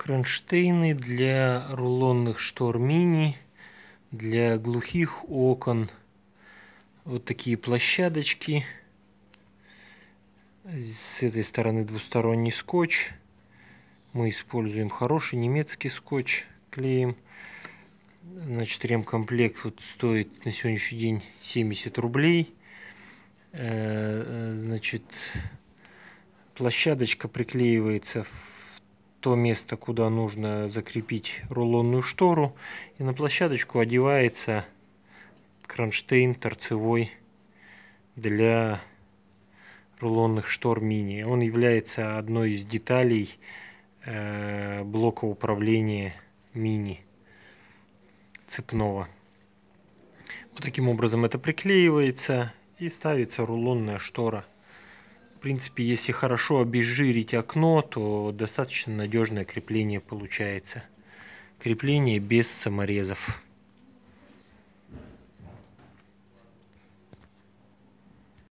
Кронштейны для рулонных штор мини, для глухих окон. Вот такие площадочки. С этой стороны двусторонний скотч. Мы используем хороший немецкий скотч, клеим, Значит, ремкомплект вот стоит на сегодняшний день 70 рублей. Э, э, значит, площадочка приклеивается в то место, куда нужно закрепить рулонную штору. И на площадочку одевается кронштейн торцевой для рулонных штор мини. Он является одной из деталей э, блока управления мини цепного. Вот таким образом это приклеивается и ставится рулонная штора. В принципе, если хорошо обезжирить окно, то достаточно надежное крепление получается. Крепление без саморезов.